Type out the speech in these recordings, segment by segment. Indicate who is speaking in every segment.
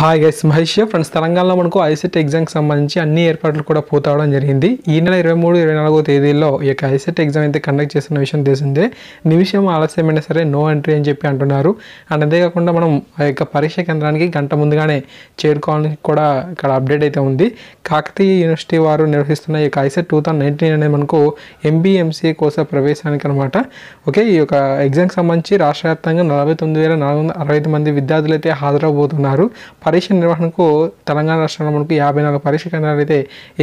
Speaker 1: hi guys Mahesh friends తెలంగాణలో మనకు ICET ఎగ్జామ్కి సంబంధించి అన్ని ఏర్పాట్లు కూడా పూర్తవడం జరిగింది ఈ నెల ఇరవై మూడు ఇరవై నాలుగో తేదీలో ఈ యొక్క ఐసెట్ ఎగ్జామ్ అయితే కండక్ట్ చేసిన విషయం తెలిసిందే నిమిషం ఆలస్యమైనా సరే నో ఎంట్రీ అని చెప్పి అంటున్నారు అండ్ అంతేకాకుండా మనం ఆ యొక్క పరీక్ష కేంద్రానికి గంట ముందుగానే చేరుకోవాలని కూడా ఇక్కడ అప్డేట్ అయితే ఉంది కాకతీయ యూనివర్సిటీ వారు నిర్వహిస్తున్న ఈ యొక్క ఐసెట్ టూ థౌసండ్ నైన్టీన్ అనేది మనకు ఎంబీఎంసీ కోసం ప్రవేశానికి అనమాట ఓకే ఈ యొక్క ఎగ్జామ్కి సంబంధించి రాష్ట్ర వ్యాప్తంగా నలభై తొమ్మిది వేల నాలుగు వందల అరవై ఐదు మంది విద్యార్థులు అయితే హాజరవబోతున్నారు పరీక్ష నిర్వహణకు తెలంగాణ రాష్ట్రంలో మనకు యాభై నాలుగు పరీక్ష కేంద్రాలు అయితే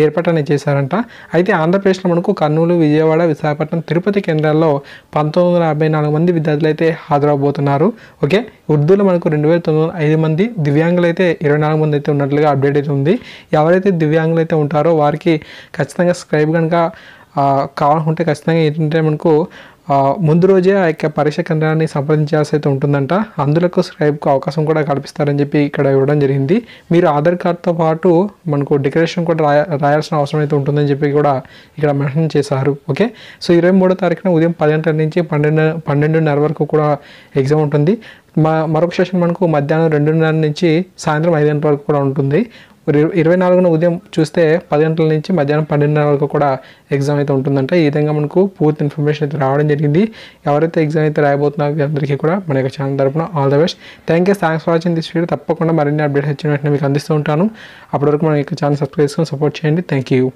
Speaker 1: ఏర్పాటు చేశారంట అయితే ఆంధ్రప్రదేశ్లో మనకు కర్నూలు విజయవాడ విశాఖపట్నం తిరుపతి కేంద్రాల్లో పంతొమ్మిది వందల యాభై నాలుగు మంది విద్యార్థులు అయితే హాజరవబోతున్నారు ఓకే ఉర్దూలో మనకు రెండు వేల తొమ్మిది ఐదు మంది దివ్యాంగులు అయితే ఇరవై నాలుగు మంది అయితే ఉన్నట్లుగా అప్డేట్ అయితే ఉంది ఎవరైతే దివ్యాంగులు అయితే ఉంటారో వారికి ఖచ్చితంగా స్క్రైబ్ కనుక కావాలనుకుంటే ఖచ్చితంగా ఏంటంటే మనకు ముందు రోజే ఆ యొక్క పరీక్ష కేంద్రాన్ని సంప్రదించాల్సి అయితే ఉంటుందంట అందులకు స్క్రైబ్కు అవకాశం కూడా కల్పిస్తారని చెప్పి ఇక్కడ ఇవ్వడం జరిగింది మీరు ఆధార్ కార్డ్తో పాటు మనకు డెకరేషన్ కూడా రాయ రాయాల్సిన అవసరం అయితే ఉంటుందని చెప్పి కూడా ఇక్కడ మెన్షన్ చేశారు ఓకే సో ఇరవై మూడో తారీఖున ఉదయం గంటల నుంచి పన్నెండు పన్నెండున్నర వరకు కూడా ఎగ్జామ్ ఉంటుంది మా మరొక సెషన్ మనకు మధ్యాహ్నం రెండున్నర నుంచి సాయంత్రం గంటల వరకు కూడా ఉంటుంది ఇరవై నాలుగున ఉదయం చూస్తే పది గంటల నుంచి మధ్యాహ్నం పన్నెండున్నర వరకు కూడా ఎగ్జామ్ అయితే ఉంటుందంట ఈ విధంగా మనకు పూర్తి ఇన్ఫర్మేషన్ అయితే రావడం జరిగింది ఎవరైతే ఎగ్జామ్ అయితే రాయబోతున్నారో అందరికీ కూడా మన యొక్క ఛానల్ తరపున all the best thank you thanks for watching this video తప్పకుండా మరిన్ని అప్డేట్స్ వచ్చిన వెంటనే మీకు అందిస్తూ ఉంటాను అప్పటివరకు మన యొక్క ఛానల్ సబ్స్క్రైబ్ చేసుకొని సపోర్ట్ చేయండి థ్యాంక్ యూ